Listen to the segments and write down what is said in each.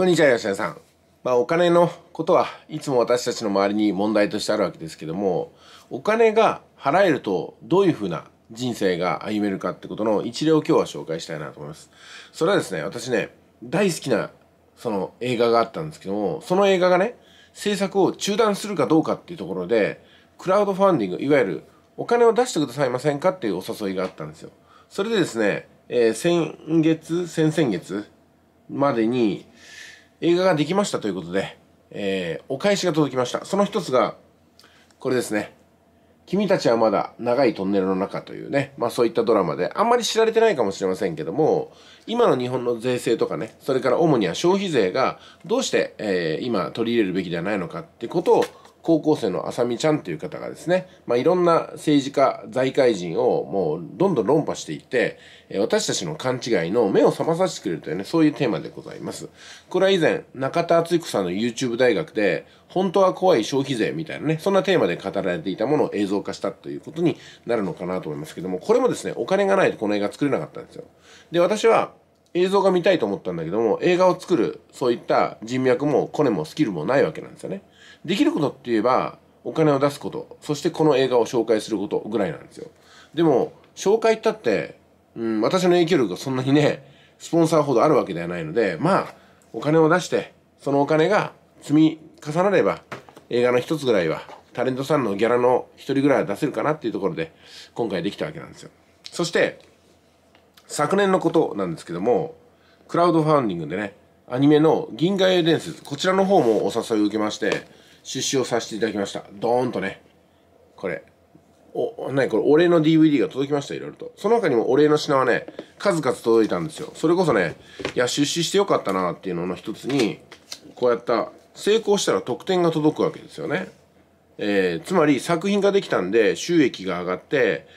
こんにちは、吉田さん。まあ、お金のことはいつも私たちの周りに問題としてあるわけですけども、お金が払えるとどういうふうな人生が歩めるかってことの一例を今日は紹介したいなと思います。それはですね、私ね、大好きなその映画があったんですけども、その映画がね、制作を中断するかどうかっていうところで、クラウドファンディング、いわゆるお金を出してくださいませんかっていうお誘いがあったんですよ。それでですね、えー、先月、先々月までに、映画ができましたということで、えー、お返しが届きました。その一つが、これですね。君たちはまだ長いトンネルの中というね、まあそういったドラマで、あんまり知られてないかもしれませんけども、今の日本の税制とかね、それから主には消費税がどうして、えー、今取り入れるべきではないのかってことを高校生のあさみちゃんという方がですね、まあ、いろんな政治家、財界人をもうどんどん論破していって、私たちの勘違いの目を覚まさせてくれるというね、そういうテーマでございます。これは以前、中田敦彦さんの YouTube 大学で、本当は怖い消費税みたいなね、そんなテーマで語られていたものを映像化したということになるのかなと思いますけども、これもですね、お金がないとこの映画作れなかったんですよ。で、私は、映像が見たいと思ったんだけども映画を作るそういった人脈もコネもスキルもないわけなんですよねできることって言えばお金を出すことそしてこの映画を紹介することぐらいなんですよでも紹介ったって、うん、私の影響力がそんなにねスポンサーほどあるわけではないのでまあお金を出してそのお金が積み重なれば映画の一つぐらいはタレントさんのギャラの一人ぐらいは出せるかなっていうところで今回できたわけなんですよそして昨年のことなんですけどもクラウドファンディングでねアニメの「銀河英伝説」こちらの方もお誘いを受けまして出資をさせていただきましたドーンとねこれお、なこれ、お礼の DVD が届きました、いろいろと。その他にもお礼の品はね、数々届いたんですよ。それこそね、いや、出資してよかったなっていうのの一つに、こうやった、成功したら得点が届くわけですよね。えー、つまり作品ができたんで、収益が上がって、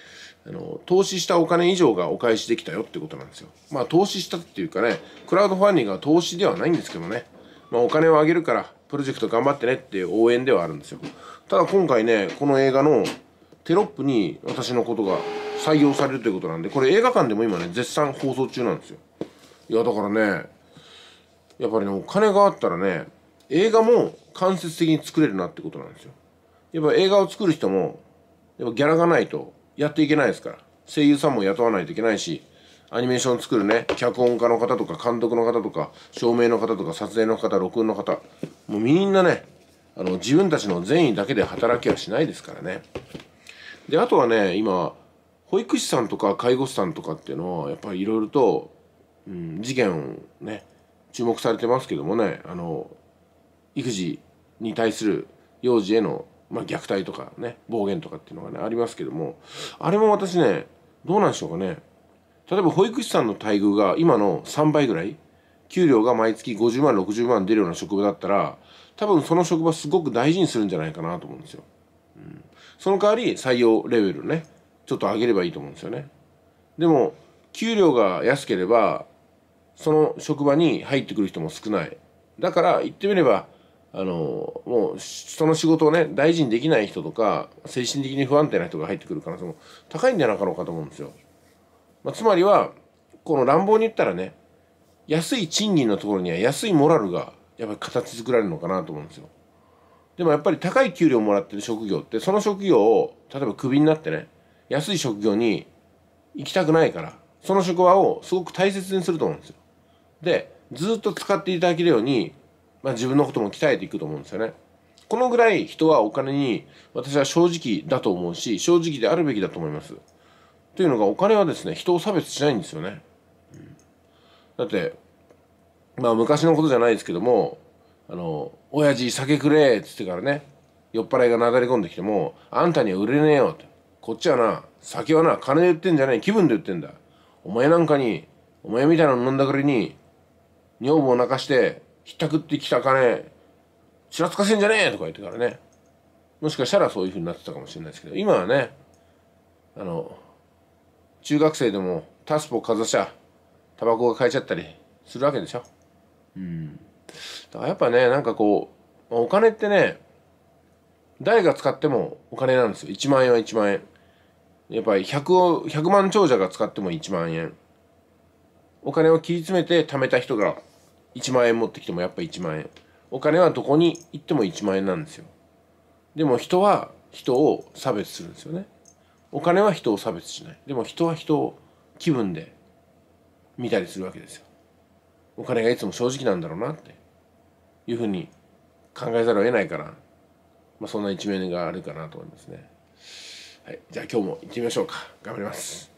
あの投資したお金以上がお返しできたよってことなんですよまあ投資したっていうかねクラウドファンディングは投資ではないんですけどね、まあ、お金をあげるからプロジェクト頑張ってねっていう応援ではあるんですよただ今回ねこの映画のテロップに私のことが採用されるということなんでこれ映画館でも今ね絶賛放送中なんですよいやだからねやっぱりねお金があったらね映画も間接的に作れるなってことなんですよやっぱ映画を作る人もやっぱギャラがないとやっていけないですから声優さんも雇わないといけないしアニメーション作るね脚本家の方とか監督の方とか照明の方とか撮影の方録音の方もうみんなねあの自分たちの善意だけで働きはしないですからねであとはね今保育士さんとか介護士さんとかっていうのはやっぱりいろいろと、うん、事件ね注目されてますけどもねあの育児に対する幼児へのまあ、虐待とかね暴言とかっていうのがねありますけどもあれも私ねどうなんでしょうかね例えば保育士さんの待遇が今の3倍ぐらい給料が毎月50万60万出るような職場だったら多分その職場すごく大事にするんじゃないかなと思うんですよ、うん、その代わり採用レベルねちょっと上げればいいと思うんですよねでも給料が安ければその職場に入ってくる人も少ないだから言ってみればあのもうその仕事をね大事にできない人とか精神的に不安定な人が入ってくる可能性も高いんじゃなかろうかと思うんですよ。まあ、つまりはこの乱暴に言ったらね安い賃金のところには安いモラルがやっぱり形作られるのかなと思うんですよ。でもやっぱり高い給料をもらってる職業ってその職業を例えばクビになってね安い職業に行きたくないからその職場をすごく大切にすると思うんですよ。でずっと使っていただけるようにまあ、自分のことも鍛えていくと思うんですよね。このぐらい人はお金に私は正直だと思うし正直であるべきだと思います。というのがお金はですね人を差別しないんですよね。うん、だってまあ昔のことじゃないですけども「あの親父酒くれ」っつってからね酔っ払いがなだれ込んできても「あんたには売れねえよ」って「こっちはな酒はな金で売ってんじゃない気分で売ってんだ」お前なんかにお前みたいなの飲んだくりに女房を泣かしてひったくってきた金ちらつかせんじゃねえとか言ってからねもしかしたらそういうふうになってたかもしれないですけど今はねあの中学生でもタスポかざしゃタバコが買えちゃったりするわけでしょうんだからやっぱねなんかこうお金ってね誰が使ってもお金なんですよ1万円は1万円やっぱり 100, を100万長者が使っても1万円お金を切り詰めて貯めた人が1万円持ってきてもやっぱ1万円お金はどこに行っても1万円なんですよでも人は人を差別するんですよねお金は人を差別しないでも人は人を気分で見たりするわけですよお金がいつも正直なんだろうなっていうふうに考えざるを得ないから、まあ、そんな一面があるかなと思いますねはいじゃあ今日も行ってみましょうか頑張ります